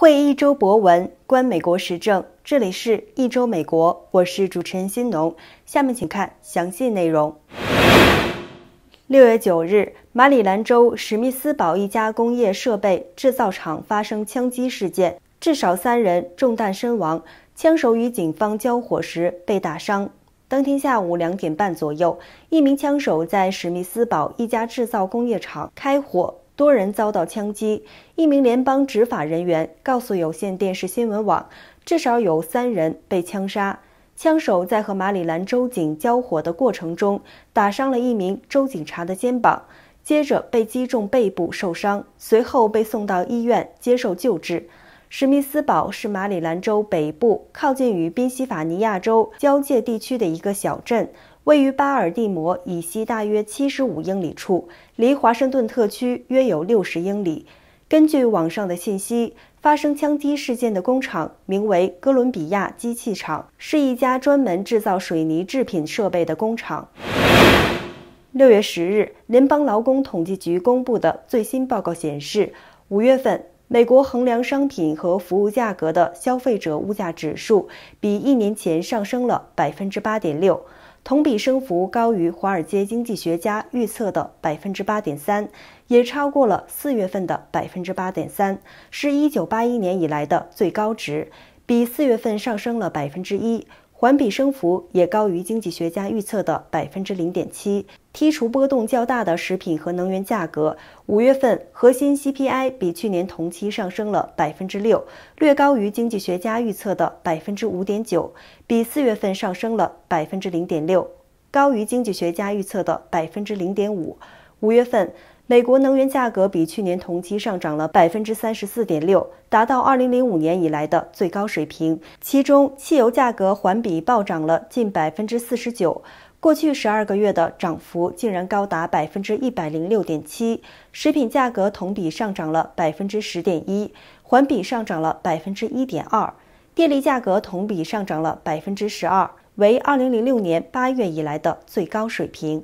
会一周博文，观美国时政。这里是《一周美国》，我是主持人新农。下面请看详细内容。六月九日，马里兰州史密斯堡一家工业设备制造厂发生枪击事件，至少三人中弹身亡，枪手与警方交火时被打伤。当天下午两点半左右，一名枪手在史密斯堡一家制造工业厂开火。多人遭到枪击。一名联邦执法人员告诉有线电视新闻网，至少有三人被枪杀。枪手在和马里兰州警交火的过程中，打伤了一名州警察的肩膀，接着被击中背部受伤，随后被送到医院接受救治。史密斯堡是马里兰州北部靠近与宾夕法尼亚州交界地区的一个小镇。位于巴尔的摩以西大约七十五英里处，离华盛顿特区约有六十英里。根据网上的信息，发生枪击事件的工厂名为哥伦比亚机器厂，是一家专门制造水泥制品设备的工厂。六月十日，联邦劳工统计局公布的最新报告显示，五月份美国衡量商品和服务价格的消费者物价指数比一年前上升了百分之八点六。同比升幅高于华尔街经济学家预测的百分之八点三，也超过了四月份的百分之八点三，是一九八一年以来的最高值，比四月份上升了百分之一。环比升幅也高于经济学家预测的百分之零点七。剔除波动较大的食品和能源价格，五月份核心 CPI 比去年同期上升了百分之六，略高于经济学家预测的百分之五点九，比四月份上升了百分之零点六，高于经济学家预测的百分之零点五。五月份。美国能源价格比去年同期上涨了百分之三十四点六，达到二零零五年以来的最高水平。其中，汽油价格环比暴涨了近百分之四十九，过去十二个月的涨幅竟然高达百分之一百零六点七。食品价格同比上涨了百分之十点一，环比上涨了百分之一点二。电力价格同比上涨了百分之十二，为二零零六年八月以来的最高水平。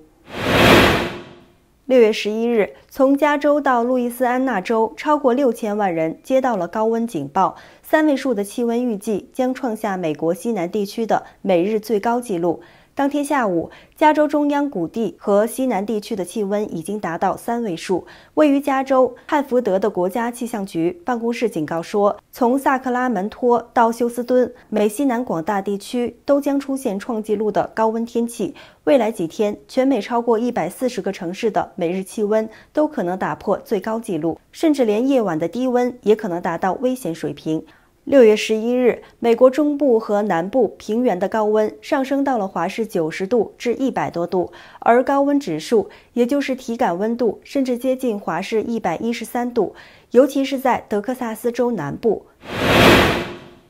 六月十一日，从加州到路易斯安那州，超过六千万人接到了高温警报，三位数的气温预计将创下美国西南地区的每日最高纪录。当天下午，加州中央谷地和西南地区的气温已经达到三位数。位于加州汉福德的国家气象局办公室警告说，从萨克拉门托到休斯敦，美西南广大地区都将出现创纪录的高温天气。未来几天，全美超过一百四十个城市的每日气温都可能打破最高纪录，甚至连夜晚的低温也可能达到危险水平。六月十一日，美国中部和南部平原的高温上升到了华氏九十度至一百多度，而高温指数，也就是体感温度，甚至接近华氏一百一十三度，尤其是在德克萨斯州南部。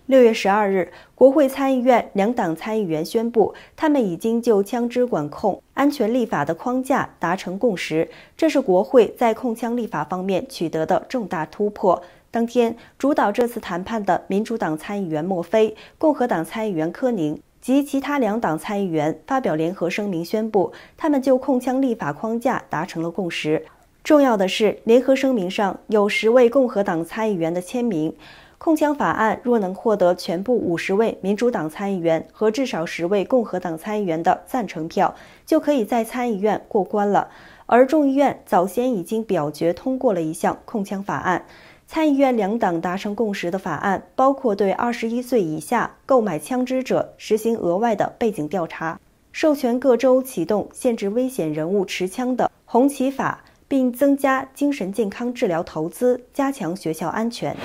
六月十二日，国会参议院两党参议员宣布，他们已经就枪支管控安全立法的框架达成共识，这是国会在控枪立法方面取得的重大突破。当天，主导这次谈判的民主党参议员墨菲、共和党参议员科宁及其他两党参议员发表联合声明，宣布他们就控枪立法框架达成了共识。重要的是，联合声明上有十位共和党参议员的签名。控枪法案若能获得全部五十位民主党参议员和至少十位共和党参议员的赞成票，就可以在参议院过关了。而众议院早先已经表决通过了一项控枪法案。参议院两党达成共识的法案包括对二十一岁以下购买枪支者实行额外的背景调查，授权各州启动限制危险人物持枪的“红旗法”，并增加精神健康治疗投资，加强学校安全。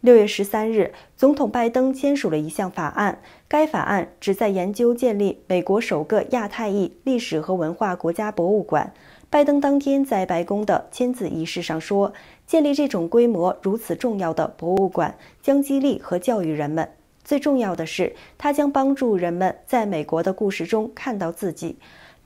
六月十三日，总统拜登签署了一项法案，该法案旨在研究建立美国首个亚太裔历史和文化国家博物馆。拜登当天在白宫的签字仪式上说：“建立这种规模如此重要的博物馆，将激励和教育人们。最重要的是，它将帮助人们在美国的故事中看到自己。”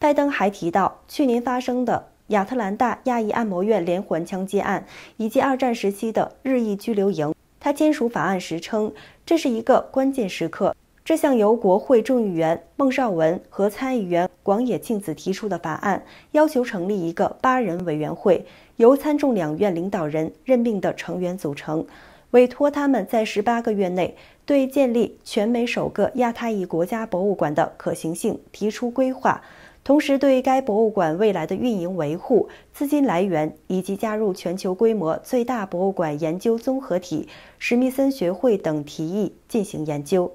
拜登还提到去年发生的亚特兰大亚裔按摩院连环枪击案，以及二战时期的日裔拘留营。他签署法案时称：“这是一个关键时刻。”这项由国会众议员孟少文和参议员广野庆子提出的法案，要求成立一个八人委员会，由参众两院领导人任命的成员组成，委托他们在十八个月内对建立全美首个亚太裔国家博物馆的可行性提出规划，同时对该博物馆未来的运营维护、资金来源以及加入全球规模最大博物馆研究综合体——史密森学会等提议进行研究。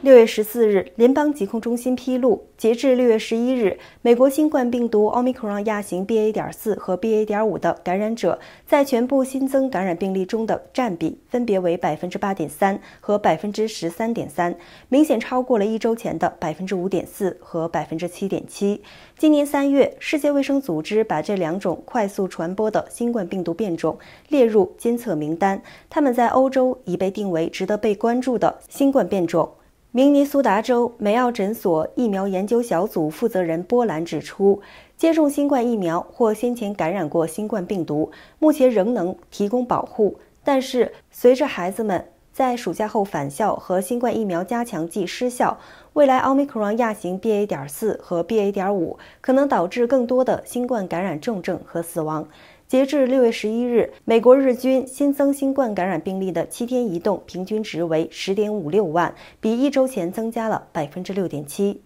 六月十四日，联邦疾控中心披露，截至六月十一日，美国新冠病毒奥密克戎亚型 BA. 点四和 BA. 点五的感染者，在全部新增感染病例中的占比分别为百分之八点三和百分之十三点三，明显超过了一周前的百分之五点四和百分之七点七。今年三月，世界卫生组织把这两种快速传播的新冠病毒变种列入监测名单，它们在欧洲已被定为值得被关注的新冠变种。明尼苏达州梅奥诊所疫苗研究小组负责人波兰指出，接种新冠疫苗或先前感染过新冠病毒，目前仍能提供保护。但是，随着孩子们在暑假后返校和新冠疫苗加强剂失效，未来奥密克戎亚型 BA. 点四和 BA. 点五可能导致更多的新冠感染重症和死亡。截至六月十一日，美国日均新增新冠感染病例的七天移动平均值为十点五六万，比一周前增加了百分之六点七。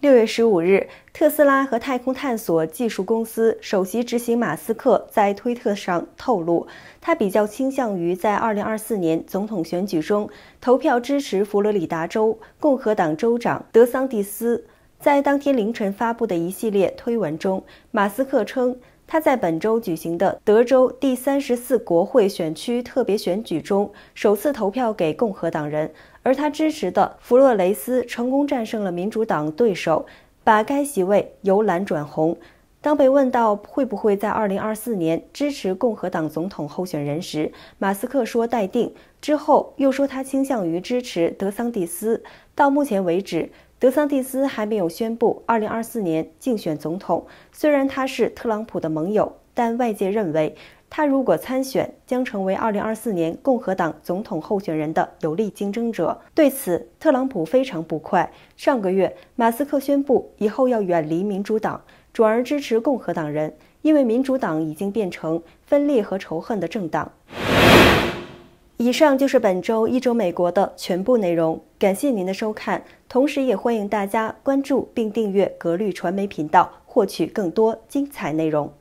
六月十五日，特斯拉和太空探索技术公司首席执行马斯克在推特上透露，他比较倾向于在二零二四年总统选举中投票支持佛罗里达州共和党州长德桑蒂斯。在当天凌晨发布的一系列推文中，马斯克称。他在本周举行的德州第三十四国会选区特别选举中首次投票给共和党人，而他支持的弗洛雷斯成功战胜了民主党对手，把该席位由蓝转红。当被问到会不会在2024年支持共和党总统候选人时，马斯克说待定，之后又说他倾向于支持德桑蒂斯。到目前为止。德桑蒂斯还没有宣布2024年竞选总统。虽然他是特朗普的盟友，但外界认为，他如果参选，将成为2024年共和党总统候选人的有力竞争者。对此，特朗普非常不快。上个月，马斯克宣布以后要远离民主党，转而支持共和党人，因为民主党已经变成分裂和仇恨的政党。以上就是本周一周美国的全部内容，感谢您的收看，同时也欢迎大家关注并订阅格律传媒频道，获取更多精彩内容。